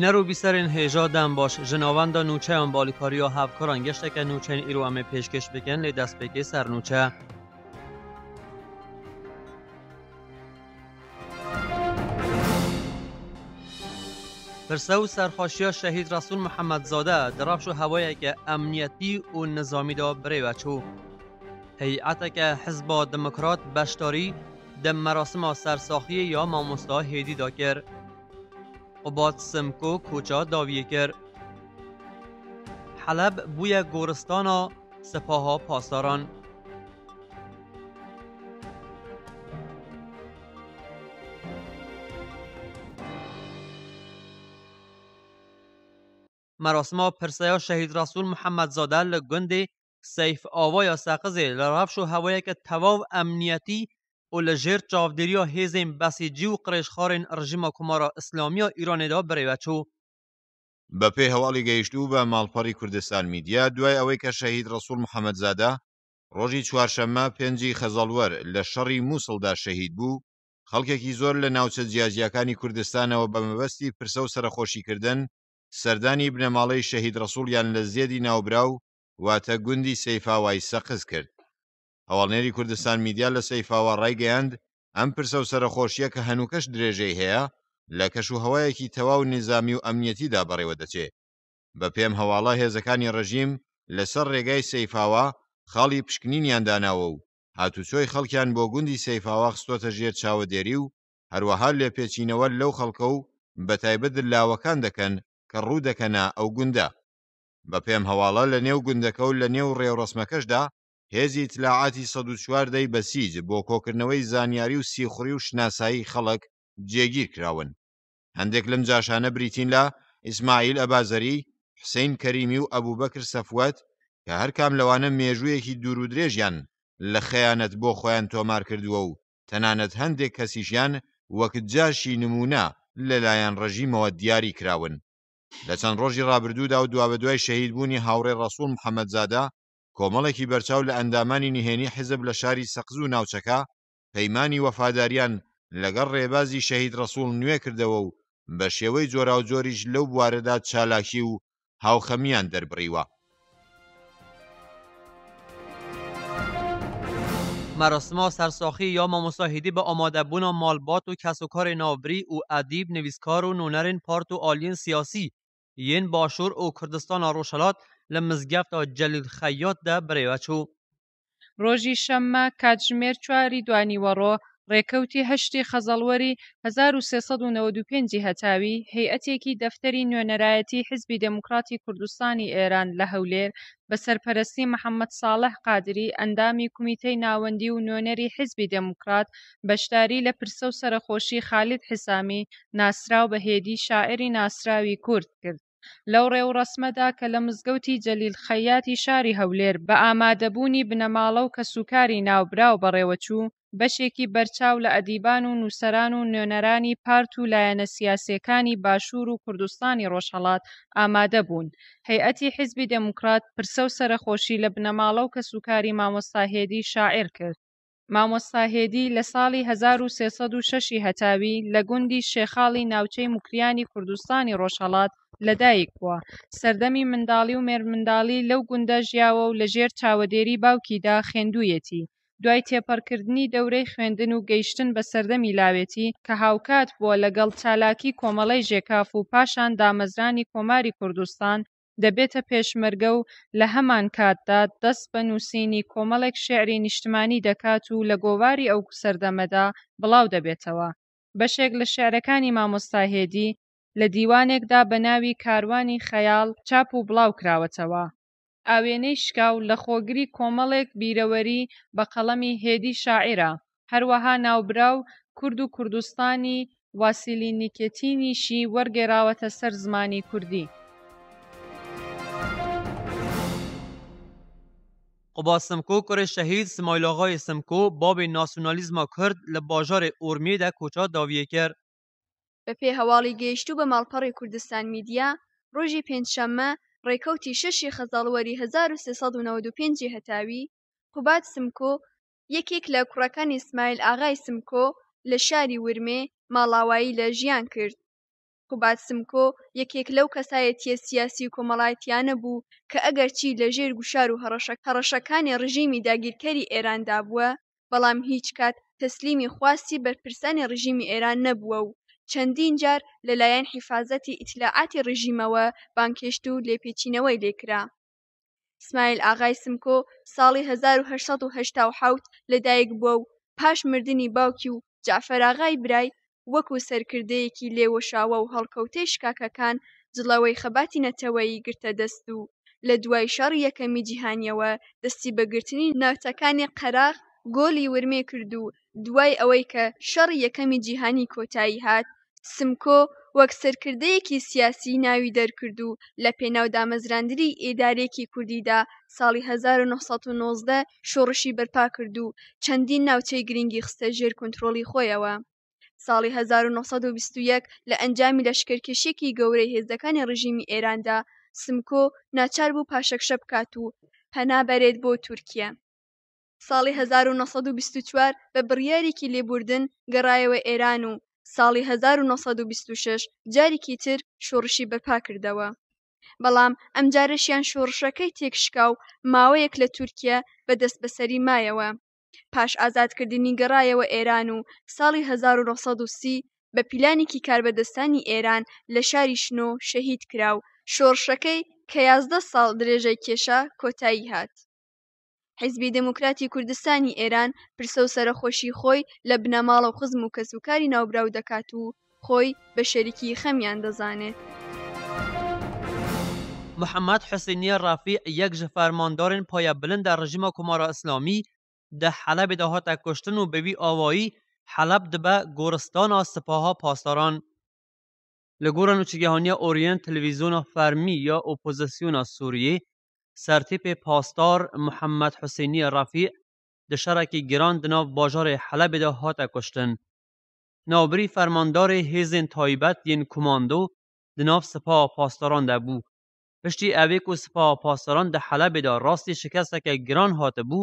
بینه رو بیسر این هیجا دن باش جناوان دا نوچه هم بالکاری ها هف گشته که نوچه این ایرو همه پیشکش بگن لی دست بگی سر نوچه پرسه و سرخاشی شهید رسول محمد زاده درافش و هوای که امنیتی و نظامی دا بری وچو هیئت که حزب دموکرات بشتاری در مراسم سرساخی یا ماموستا هیدی دا کرد و باد سمکو کجا داویه کرد. حلب بوی گورستان و سپاه پاسداران. مراسم ها شهید رسول محمد زاده لگنده سیف یا سقزه لرفش و هوایی که تواو امنیتی û li jêr çavdêriya hêzên besîcî û qirêjxarên rejima kumara îslamîya Îranê da birêveçû بە پێی هەواڵی گەیشتوو بە ماڵپەڕی کوردستان میدیا دوای ئەوەی کە شەهید ڕسوول محەممەدزادە ڕۆژی چوارشەممە پێنجی خەزەڵوەر لە شەڕی مووسڵدا شەهید بوو خەڵکێکی زۆر لە ناوچە جیازیەکانی کوردستانەوە بە مەبەستی پرسە و سەرخۆشیکردن سەردانی بنەماڵەی شەهید ڕسوولیان لە زیێدی ناوبرا و واتە گوندی سەیفاوای سەقز کرد هەواڵنێری کوردستان میدیا لە سەیفاوە ڕایگەیاند ئەم پرسە و سەرخۆشیە کە هەنووکەش درێژەی هەیە لە کەش و هەوایەکی تەواو نظامی و ئەمنیەتیدا بەڕێوە دەچێت بە پێم هەواڵە هێزەکانی ڕژیم لەسەر ڕێگای سەیفاوە خاڵی پشکنینیان داناوە و هاتوچۆی خەڵکیان بۆ گوندی سەیفاوە خستۆتە ژێر چاوەدێری و هەروەها لێپێچینەوە لەو خەڵکە و بە تایبەت لاوەکان دەکەن کە ڕوو دەکەنا ئەو گوندە بە پێم هەواڵە لە نێو گوندەکە و لە نێو ڕێوڕسمەکەشدا هێزی اطلاعاتی سەد و چوار دەی بەسیج بۆ کۆکردنەوەی زانیاری و سیخوری و شناسایی خەڵک جێگیر کراون هەندێک لەم جاشانە بریتین لە ئیسماعیل ئەبازەری حسین کەریمی و ئەبوو بەکر سەفوت کە هەر کام لەوانە مێژوویەکی دوور و درێژیان لە خەیانەت بۆ خۆیان تۆمار کردووە و تەنانەت هەندێک کەسیشیان وەکت جاشی نمونە لەلایەن ڕژیمەوە دیاری کراون لە چەند ڕۆژی ڕابردوودا و دوا بە دوای شەهید بوونی هاوڕێ ڕسوول محەممەدزادا کۆمەڵێکی بەرچاو لە ئەندامانی نهێنی حزب لە شاری سەقز و ناوچەکە پەیمانی وەفاداریان لەگەڵ ڕێبازی شەهید ڕسوول نوێ کردەوە و بە شێوەی جۆرا و جۆریش لەو بوارەدا چالاکی و هاوخەمیان دەربڕیوە. مراسم سرساخی یا ممساهدی به آماده بونا مالبات و کس و کار نابری و ادیب نویسکار و نونرین پارت و آلین سیاسی یین باشور و کردستان روشلات لە مزگەفتەوە جەلیل خەیۆتدا برێوەچوو ڕۆژی شەممە کاتژمێر چواری دوانی وەڕۆ ڕێکەوتی هەشتی خەزەڵوەری 1395 هەتاوی هەیئەتێکی دەفتەری نوێنەرایەتی حزبی دموکراتی کوردستانی ئێران لە هەولێر بە سەرپەرستی محەممەد ساڵح قادری ئەندامی کومیتەی ناوەندی و نوێنەری حزبی دموکرات بەشداری لە پرسە و سەرخۆشی خالد حسامی ناسراو بەهێدی شاعری ناسراوی کورد کرد. لەو ڕێوڕەسمەدا کە لە مزگەوتی جەلیلخەیاتی شاری هەولێر بە ئامادەبوونی بنەماڵە و کەسوکاری ناوبراو بەڕێوەچوو بەشێکی بەرچاو لە ئەدیبان و نووسەران و نوێنەرانی پارت و لایەنە سیاسەکانی باشوور و کوردستانی ڕۆژهڵات ئامادە بوون هەیئەتی حیزبی دموکرات پرسە و سەرخۆشی لە بنەماڵە و کەسوکاری مامۆستاهێدی شاعر کرد مامۆستاهێدی لە ساڵی 1306 هەتاوی لە گوندی شێخاڵی ناوچەی مکریانی کوردستانی ڕۆژهڵات لەدایک بووە سەردەمی منداڵی و مێرمنداڵی لەو گوندە ژیاوە و لەژێر چاوەدێری باوکیدا خوێندوویەتی دوای تێپەڕکردنی دەورەی خوێندن و گەیشتن بە سەردەمی لاوێتی کە هاوکات بووە لەگەڵ چالاکی کۆمەڵی ژێکاف و پاشان دامەزرانی کۆماری کوردستان دەبێتە پێشمەرگە و لە هەمان کاتدا دەست بە نووسینی کۆمەڵێک شعری نیشتمانی دەکات و لە گۆواری ئەو سەردەمەدا بڵاو دەبێتەوە بەشێک لە شعرەکانی مامۆستاهێدی لە دیوانێکدا بە ناوی کاروانی خەیاڵ چاپ و بڵاو کراوەتەوە ئاوێنەی شکاو لە خۆگری کۆمەڵێک بیرەوەری بە قەڵەمی هێدی شاعرە هەروەها ناوبراو کورد و کوردستانی واسیلی نیکێتینیشی وەرگێراوەتە سەر زمانی کوردی قوباسمکۆ کوڕی شەهید سمایلاغای سمکۆ بابی ناسیۆنالیزما کورد لە باژارێ ئۆرمێدا کۆچا داویە کرد بەپێی هەواڵی گەیشتوو بە ماڵپەڕی کوردستان میدیا ڕۆژی پێنجشەممە ڕێکەوتی شەشی خەزاڵوەری 1395 هەتاوی قوبات سمکۆ یەکێک لە کوڕەکانی ئیسمایل ئاغای سمکۆ لە شاری ورمێ ماڵاوایی لە ژیان کرد قوبات سمکۆ یەکێک لەو کەسایەتیە سیاسی و کۆمەڵایەتیانە بوو کە ئەگەرچی لە ژێر گوشار و هەڕەشەکانی ڕژیمی داگیرکەری ئێراندا بووە بەڵام هیچ کات تەسلیمی خواستی بەرپرسانی ڕژیمی ئێران نەبووە و چەندین جار لەلایەن حیفاازەتی ئیتلاعاتی ڕژیمەوە بانکشت و لێپێچینەوەی لێکرا ئیسمایل ئاغای سمکۆ ساڵی 1970 لەدایک بووە و پاش مردنی باوکی و جعفەراغای برای وەکو سەرکردەیەکی لێوەشاوە و هەڵکەوتەی شکاکەکان جڵەوەی خەباتی نەتەوەی گرتە دەست و لە دوای شەڕ یەکەمی جیهانیەوە دەستی بەگرتنی ناوتەکانی قەراغ گۆلی ورمێ کرد و دوای ئەوەی کە شەڕ یەکەمی جیهانی کۆتایی هات سمکۆ وەک سەرکردەیەکی سیاسی ناوی دەرکرد و لە پێناو دامەزراندری ئێدارێکی کوردیدا ساڵی 1990 شۆڕشی بەرپا کرد و چەندین ناوچەی گرنگی خستە ژێر کنترۆڵی خۆیەوە. ساڵی 1921 لە ئەنجامی لەشکرکێشێکی گەورەی هێزەکانی ڕژیمی ئێراندا سمکۆ ناچار بوو پاشەکشە بکات و پەنابەرێت بۆ تورکیا. ساڵی 1924 بە بڕیارێکی لێبوردن گەڕایەوە ئێران و ساڵی 1926 جارێکی تر شۆڕشی بەرپا کردەوە بەڵام ئەم جارەشیان شۆڕشەکەی تێکشکا و ماوەیەک لە تورکیا بەدەست بەسەری مایەوە پاش ئازادکردنی گەڕایەوە ئێران و ساڵی 1930 بە پیلانێکی کاربەدەستانی ئێران لە شاری شنۆ شەهید کرا و شۆڕشەکەی کە یازدە ساڵ درێژەی کێشە کۆتایی هات حیزبی دموکراتی کوردستانی ئێران پرسە و سەرخۆشی خۆی لە بنەماڵە و خزم و کەسوکاری ناوبراو دەکات و خۆی بە شەریکی خەمیان دەزانێت. محەممەد حسینیە ڕافی یەک ژە فەرماندارن پۆیە بلندە ڕژیمە کومارە ئەسلامی دە حەلەبێ داهاتە کوشتن و بەوی ئاوایی حەلەب دبە گۆرستانە سپاها پاسداران لە گۆرە نوچگەهانیە ئۆریەن تەلویزیۆنە فەرمی یا ئۆپۆزسیۆنە سووریە سرتیپ پاسدار محمد حسینی رفیع د شرک گران ناو باجار حلب ده هات کشتن نابری فرماندار هیزن تایبت ین کماندو د سپا پاسداران ده بو پشتی اویک و سپاه پاسداران ده حلب ده راستی شکسته که گران هات بو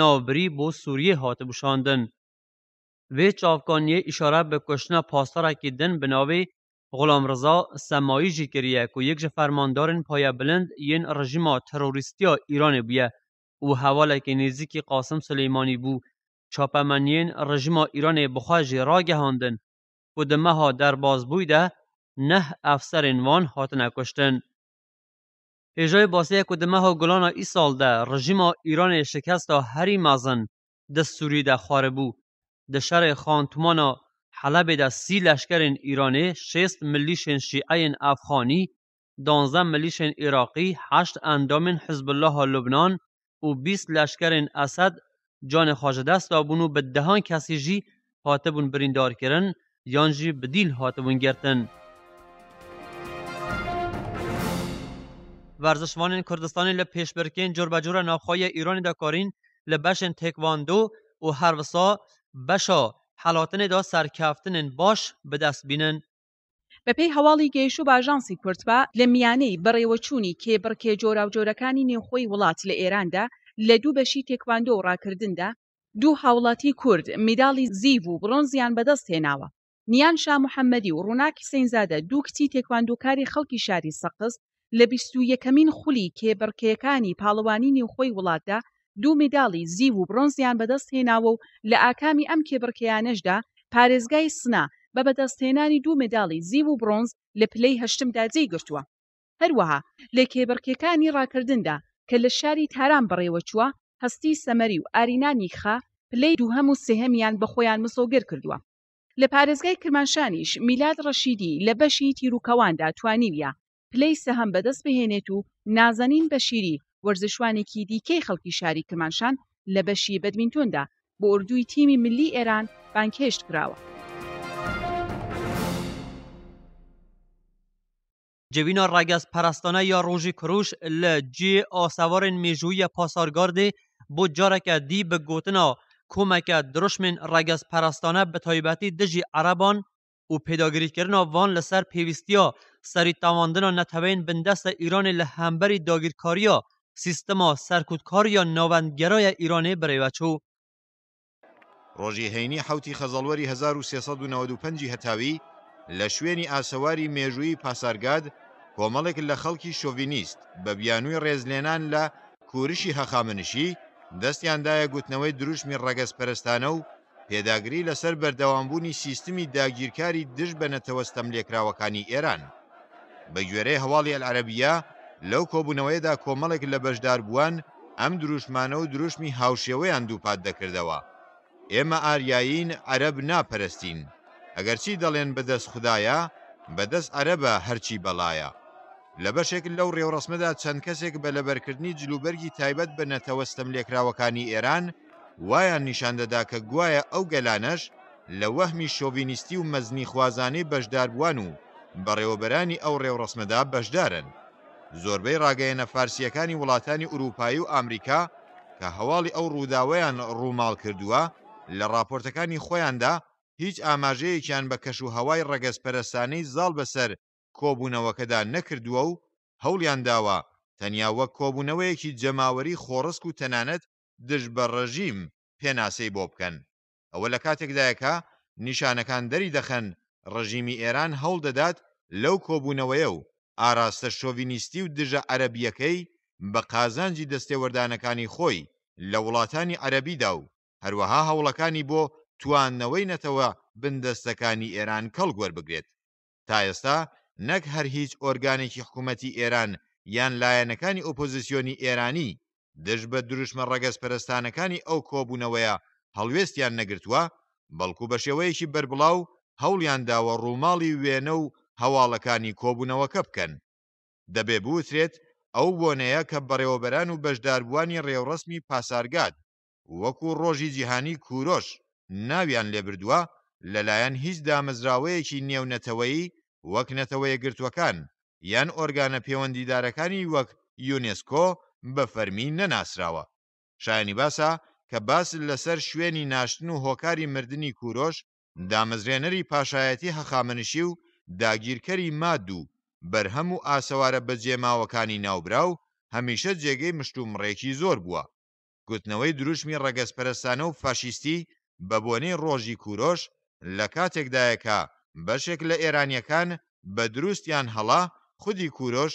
نابری بو سوریه هات بوشاندن وی چافکانیه اشاره به کشتن پاسدارکی دن به غلام رضا سمایی جی کریه که یک جه فرماندارن پای بلند یین رژیما تروریستی ها ایران بیه او حواله که نزیکی قاسم سلیمانی بو چاپمنین رژیما ایران بخواج را گهاندن و دمه ها در باز بویده نه افسر انوان هات نکشتن. پیجای باسه که دمه ها گلانا ای سال ده رژیما ایران شکست هری مزن ده سوری ده خاره ده شر حلب دا سی لشکر ایرانی شست ملیش شیعه افغانی دانزه ملیش عراقی هشت اندام حزب الله لبنان و 20 لشکر اسد جان خواجه دست دابونو به دهان کسی جی هاتبون بریندار کرن یان جی بدیل هاتبون گرتن ورزشوان کردستانی لپیش برکین جربجور ناخوای ایرانی دا کارین لبشن تکواندو و هر وسا بشا حاڵاتنێدا سەرکافتنن باش بەدەستبینن بە پێی هەواڵی گەیش و باژانسی کورتبا لە میانەی بڕێوەچوونی کێبڕکێ جۆرا و جۆرەکانی نێوخۆی وڵات لە ئێراندا لە دوو بەشی تێکواندۆ و ڕاکردندا دوو هاوڵاتی کورد میداڵی زیو و بڕۆنزیان بەدەست هێناوە نیان شا محەممەدی و ڕووناکی سینزادە دوو کچی تێکواندوکاری خەڵکی شاری سەقست لە بیست و یەکەمین خولی کێبڕکێەکانی پاڵەوانی نێوخۆی وڵاتدا دوو مداڵی زیو و برۆنزیان بەدەست هێناوە و لە ئاکامی ئەم کێبڕکیانەشدا پارێزگای سنا بە بەدەستهێنانی دوو مداڵی زیو و برۆنز لە پلەی هەشتمدا جێی گرتووە هەروەها لە کێبڕکیەکانی ڕاکردندا کە لە شاری تاران بڕێوە چووە هەستی سەمەری و ئارینانی خا پلەی دووهەم و سێهەمیان بە خۆیان مسۆگر کردووە لە پارێزگای کرمانشانیش میلاد ڕەشیدی لە بەشی تیرروکەواندا توانیویە پلەی سەهم بەدەست بهێنێت و نازەنین بەشیری وەرزشوانێکی دیکەی خەڵکی شاری کەمانشان لە بەشی بەدمینتۆندا بۆ ئردووی تیمی ملی ئێران بانکێشت کراوە. جوینا ڕاگەز پەرستانە یا ڕۆژی کوروش لە جێ ئاسەوارên مێژوویە پاسارگاردێ بۆ جارەکە دی بە گوتنا کۆمەکە درشمێن ڕاگەز پەرستانە بە تایبەتی دژی عەربان و پێداگیریکردنا وان لەسەر پێویستیا سەری تاواندنا نەتەوەین بندەستە ئیرانی لە هەمبەری داگیرکاریە سیستەما سەرکوتکاریان ناوەندگەرایە ئیرانێ بەڕێوەچە و ڕۆژی هەینی حوتی خەزەڵوەری 1395 هەتاوی لە شوێنی ئاسەواری مێژووی پاسارگاد کۆمەڵێک لە خەڵکی شۆڤینیست بە بیانووی ڕێزلێنان لە کوورشی هەخامنشی دەستیاندایە گوتنەوەی دروشمی ڕەگەز پەرستانە و پێداگری لەسەر بەردەوامبوونی سیستمی داگیرکاری دش بە نەتەوەستەم لێکراوەکانی ئێران بە گوێرەی هەواڵی ئەلعەربیە لەو کۆبوونەوەیدا کۆمەڵێک لە بەشدار بوون ئەم دروشمانە و دروشمی هاوشێوەیان دووپات دەکردەوە ئێمە ئاریایین عەرب ناپەرستین ئەگەرچی دەڵێن بەدەست خدایە بەدەست عەرەبە هەرچی بەڵایە لە بەشێک لەو ڕێوڕسمەدا چەند کەسێک بە لەبەرکردنی جلوبەرگی تایبەت بە نەتەوەستم لێکراوەکانی ئێران وایان نیشاندەدا کە گوایە ئەو گەلانەش لە وەهمی شۆڤینیستی و مەزنی خوازانەی بەشداربووان و بەڕێوەبەرانی ئەو ڕێوڕسمەدا بەشدارن. زۆربەی ڕاگەیەنە فارسیەکانی وڵاتانی ئوروپایی و ئامریکا کە هەواڵی ئەو ڕووداوەیان ڕووماڵ کردووە لە راپۆرتەکانی خۆیاندا هیچ ئاماژەیەکیان بە کەش و هەوای ڕەگەزپەرستانەی زاڵ بەسەر کۆبوونەوەکەدا نەکردووە و هەولیان داوە تەنیا وەک کۆبوونەوەیەکی جەماوەری خۆڕسک و تەنانەت دژ بە ڕژیم پێناسەی بۆ بکەن ئەوە لە کاتێکدایەکە نیشانەکان دەری دەخەن ڕژیمی ئێران هەڵ دەدات لەو کۆبوونەوەیە و ئاراستە شۆڤینیستی و دژە عەربیەکەی بە قازانجی دەستێوەردانەکانی خۆی لە وڵاتانی عەربیدا و هەروەها هەوڵەکانی بۆ توانەوەی نەتەوە بندەستەکانی ئێران کەڵ گوەربگرێت تا ئێستا نەک هەر هیچ ئۆرگانێکی حکوومەتی ئێران یان لایەنەکانی ئۆپۆزیسیۆنی ئێرانی دژ بە دروشمە ڕەگەز پەرستانەکانی ئەو کۆبوونەوەیە هەڵوێستیان نەگرتووە بەڵکو بە شێوەیەکی بربڵاو هەوڵیان داوە ڕووماڵی وێنە و هەواڵەکانی کۆبوونەوەکە بکەن دەبێ بوترێت ئەو بۆنەیە کە بەڕێوەبەران و بەشداربووانی ڕێوڕسمی پاسارگات وەکو ڕۆژی جیهانی کوورۆش ناویان لێبردووە لەلایەن هیچ دامەزراوەیەکی نێونەتەوەی وەک نەتەوەیە گرتوەکان یان ئۆرگانە پەیوەندیدارەکانی وەک یونسکۆ بە فەرمی نەناسراوە شایانی باسە کە باس لەسەر شوێنی ناشتن و هۆکاری مردنی کوورۆش دامەزرێنەری پاشایەتی هەخامنشی و داگیرکەری ماد و بەرهەم و ئاسەوارە بەجێماوەکانی ناوبراو هەمیشە جێگەی مشتومڕێکی زۆر بووە گوتنەوەی دروشمی ڕەگەسپەرستانە و فاشیستی بە بۆنەی ڕۆژی کوۆش لە کاتێکدایەکە بەشێک لە ئێرانیەکان بە دروستیان هەڵا خودی کوۆش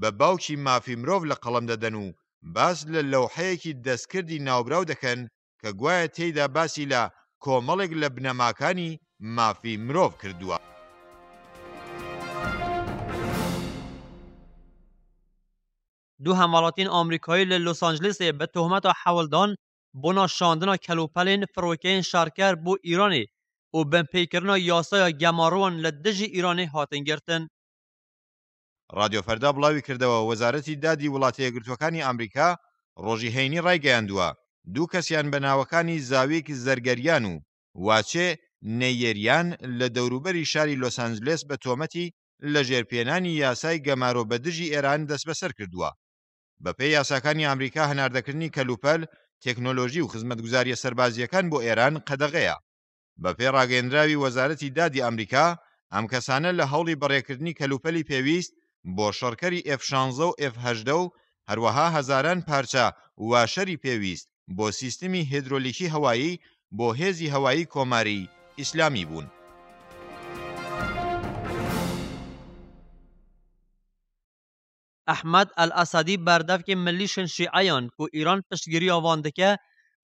بە باوکی مافی مرۆڤ لە قەڵم دەدەن و باس لە لەوحەیەکی دەستکردی ناوبراو دەکەن کە گوایە تێیدا باسی لە کۆمەڵێک لە بنەماکانی مافی مرۆڤ کردووە. دوو هەماڵاتین ئامریکایی لە لۆس ئانجلسێ بە تۆمەتە حەولدان بۆ ناشاندنا کەلوپەلین فرۆکەین شارکەر بۆ ئیرانی و بەمپیکردنا یاسایە گەماڕۆن لە دژی ئیرانی هاتنگرتن رادیۆفەردا بڵاوی کردەوە وەزارەتی دادی وڵاتی یەگرتوەکانی ئەمریکا ڕۆژی هەینی ڕایگەیاندووە دوو کەسیان بە ناوەکانی زاویەکی زەرگەریان و واچێ نەیەریان لە دەوروبەری شاری لۆسانجلس بە تۆمەتی لە ژێرپێنانی یاسای گەمارۆ بەدژی ئێران دەست بەسەر کردووە بە پێی یاساکانی ئەمریکا هەناردەکردنی کەلوپەل تەکنۆلۆژی و خزمەتگوزاریە سەربازیەکان بۆ ئێران قەدەغەیە بە پێ ڕاگەندراوی وەزارەتی دادی ئەمریکا ئەم کەسانە لە هەوڵی بەڕێکردنی کەلوپەلی پێویست بۆ شەڕکەری F16 و F18 و هەروەها هەزاران پارچە واشەری پێویست بۆ سیستمی هێدرۆلیکی هەوایی بۆ هێزی هەوایی کۆماری ئیسلامی بوون. احمد الاسدی بردف که ملیشن شیعیان کو ایران پشتگیری آوانده که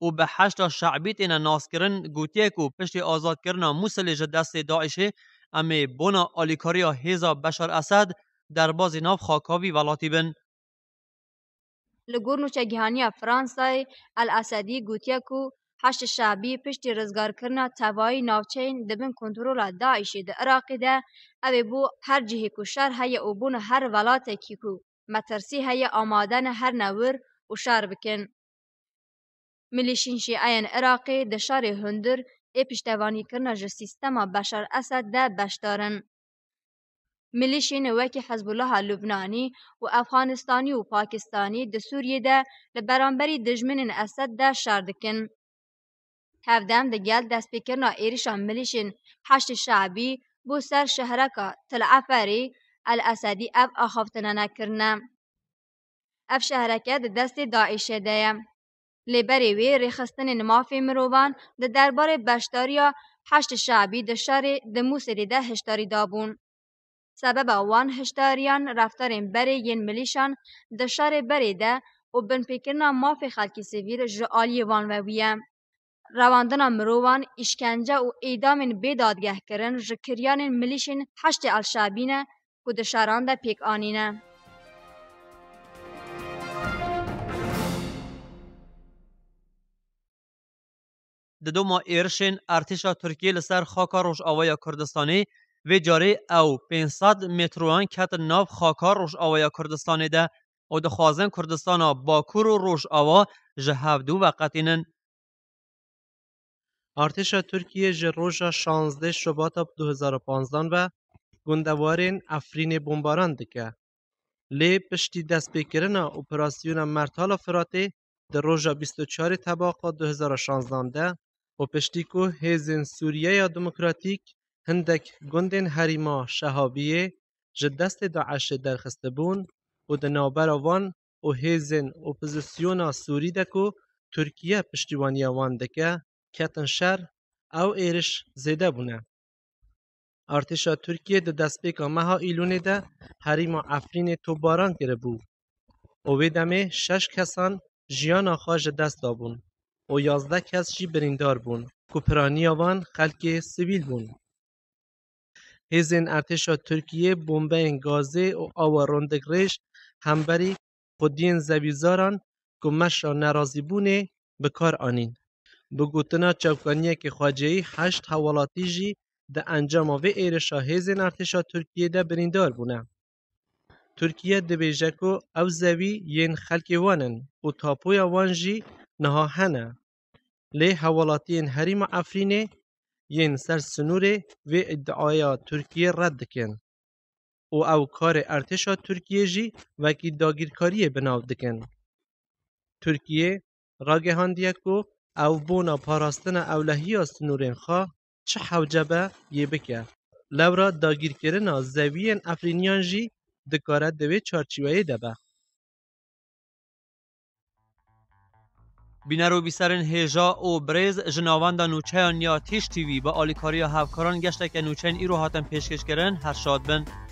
او به هشتا شعبی تینا ناس کرن گوتیه کو پشت آزاد کرنا موسلی دست داعشه امی بنا آلیکاریا هیزا بشار اسد در باز ناف خاکاوی ولاتی بن لگور نوچه گیهانی فرانسای الاسدی گوتیه کو هشت شعبی پشت رزگار کرنا توایی ناوچین دبن کنترول داعشی در دا عراقی ده او بو هر جهی کو شر هی او هر ولاته کی کو metersî heye amade ne her newir û şer bikin. Milî Şinşîeyên Iraqê di şarê hundir ê piştevanîkirina ji sîstema Beşer Esed de beşdarin. Milî Şînê wekî Hezbûleha Lubnanî û Efxanistanî û Pakistanî di Sûriyê de li beramberî dijminên Esed de şer dikin. Hevdem de gel destpêkirina êrişa milîşên Heşt Şeibî bû ser şehreka Tel Eferê الاسدی اف آخافتنا نکرنه اف شهرکه د دست داعش ده لی بری وی ریخستن نمافی مروان د دربار بشتاریا هشت شعبی د شهر د موسری ده هشتاری دابون سبب وان هشتاریان رفتارین بری ین ملیشان د شهر بری ده و بن پیکرنا مافی خلکی سویر جعالی وان وویه رواندنا مروان اشکنجه و ایدام بی دادگه کرن جکریان ملیشین هشت الشعبینه کودشاران ده پیک آنینه د دوما ایرشین، ارتش ترکیه لسر خاکا روش آوای کردستانی و جاری او 500 متروان کت ناف خاکا روش آوای کردستانی ده او در خوازن کردستانا باکور و روش آوا وقت وقتینن ارتش ترکیه روش 16 شباط 2015 و گندوارین افرین بمباران دکه. لی پشتی دست بکرن اوپراسیون مرتال فراته در روژا 24 تباقا 2016 و پشتی که هیزن سوریه یا دموکراتیک هندک گندین هریما شهابیه جدست دست داعش درخست بون و در نابر آوان و هیزن اپوزیسیون سوری دکو ترکیه پشتیوانی آوان دکه کتن شر او ایرش زیده بونه. ارتشا ترکیه ده دست بکا مها ایلونه ده حریم و افرین تو باران گره بو. او شش کسان جیان آخاج دست دابون. او یازده کس جی بریندار بون. پرانی آوان خلق سویل بون. هزین ارتشا ترکیه بومبه گازه و آوارندگرش همبری خودین زویزاران گمش را نرازی بونه بکار آنین. بگوتنا چوکانیه که خواجهی هشت حوالاتی جی د انجام او ایر ارتش نرتشا ترکیه ده بریندار بونه ترکیه د بیژکو او زوی یین خلک وانن او تاپویا وانجی نه هنه له حوالاتین حریم افرین یین سر سنور و ادعایا ترکیه رد کن او او کار ارتشا ترکیه جی و کی داگیرکاری بناو دکن ترکیه راگهاندیا کو او بونا پاراستن اولهی سنور خا چه حوجبه یه بکه. لورا داگیر کرنا زوی این افرینیان جی دکاره دوی چارچیوهی دبه. بینر و هیجا و بریز جناوان دا نوچه یا تیش تیوی با آلیکاری و هفکاران گشته که نوچه این ایرو حاتم پیشکش کرن هر شاد بند.